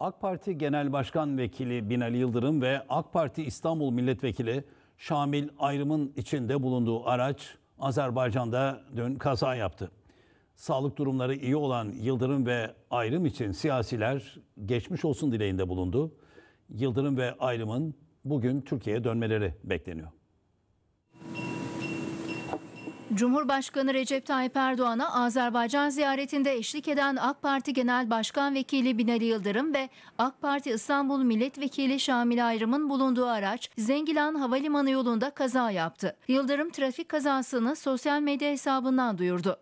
AK Parti Genel Başkan Vekili Binali Yıldırım ve AK Parti İstanbul Milletvekili Şamil Ayrım'ın içinde bulunduğu araç Azerbaycan'da dün kaza yaptı. Sağlık durumları iyi olan Yıldırım ve Ayrım için siyasiler geçmiş olsun dileğinde bulundu. Yıldırım ve Ayrım'ın bugün Türkiye'ye dönmeleri bekleniyor. Cumhurbaşkanı Recep Tayyip Erdoğan'a Azerbaycan ziyaretinde eşlik eden AK Parti Genel Başkan Vekili Binali Yıldırım ve AK Parti İstanbul Milletvekili Şamil Ayrım'ın bulunduğu araç Zengilan Havalimanı yolunda kaza yaptı. Yıldırım trafik kazasını sosyal medya hesabından duyurdu.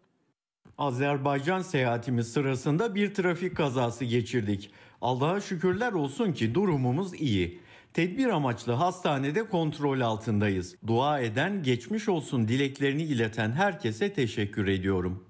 Azerbaycan seyahatimiz sırasında bir trafik kazası geçirdik. Allah'a şükürler olsun ki durumumuz iyi. Tedbir amaçlı hastanede kontrol altındayız. Dua eden, geçmiş olsun dileklerini ileten herkese teşekkür ediyorum.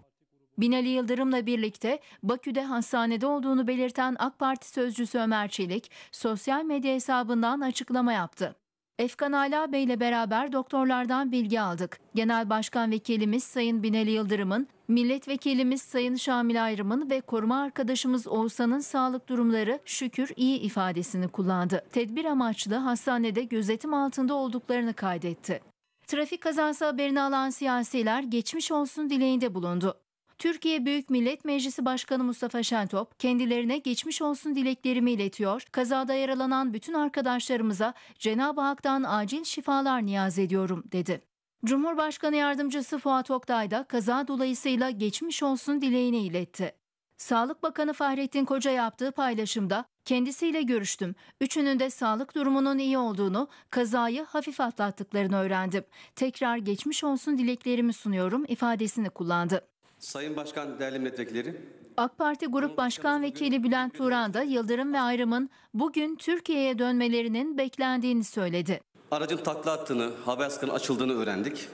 Binali Yıldırım'la birlikte Bakü'de hastanede olduğunu belirten AK Parti sözcüsü Ömer Çelik sosyal medya hesabından açıklama yaptı. Efkan Ala Bey ile beraber doktorlardan bilgi aldık. Genel Başkan Vekilimiz Sayın Binali Yıldırım'ın, Milletvekilimiz Sayın Şamil Ayrım'ın ve koruma arkadaşımız Oğuzhan'ın sağlık durumları şükür iyi ifadesini kullandı. Tedbir amaçlı hastanede gözetim altında olduklarını kaydetti. Trafik kazası haberini alan siyasiler geçmiş olsun dileğinde bulundu. Türkiye Büyük Millet Meclisi Başkanı Mustafa Şentop kendilerine geçmiş olsun dileklerimi iletiyor. Kazada yaralanan bütün arkadaşlarımıza Cenab-ı Hak'tan acil şifalar niyaz ediyorum dedi. Cumhurbaşkanı yardımcısı Fuat Oktay da kaza dolayısıyla geçmiş olsun dileğini iletti. Sağlık Bakanı Fahrettin Koca yaptığı paylaşımda kendisiyle görüştüm. Üçünün de sağlık durumunun iyi olduğunu, kazayı hafif atlattıklarını öğrendim. Tekrar geçmiş olsun dileklerimi sunuyorum ifadesini kullandı. Sayın Başkan, değerli milletvekilleri. AK Parti Grup Başkan Vekili Bülent Turan da Yıldırım ve Ayrım'ın bugün Türkiye'ye dönmelerinin beklendiğini söyledi. Aracın takla attığını, habeas açıldığını öğrendik.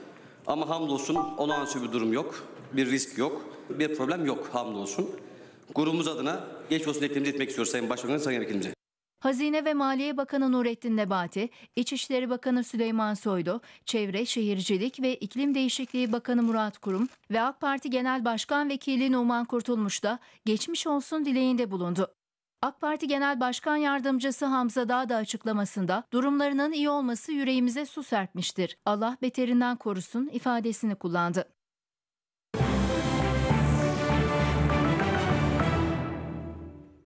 Ama hamdolsun olağanüstü bir durum yok, bir risk yok, bir problem yok hamdolsun. Grubumuz adına geç olsun eklemimizi etmek istiyoruz Sayın Başbakan'a, Sayın Vekilimize. Hazine ve Maliye Bakanı Nurettin Nebati, İçişleri Bakanı Süleyman Soylu, Çevre, Şehircilik ve İklim Değişikliği Bakanı Murat Kurum ve AK Parti Genel Başkan Vekili Numan Kurtulmuş da geçmiş olsun dileğinde bulundu. AK Parti Genel Başkan Yardımcısı Hamza Dağ da açıklamasında durumlarının iyi olması yüreğimize su serpmiştir. Allah beterinden korusun ifadesini kullandı.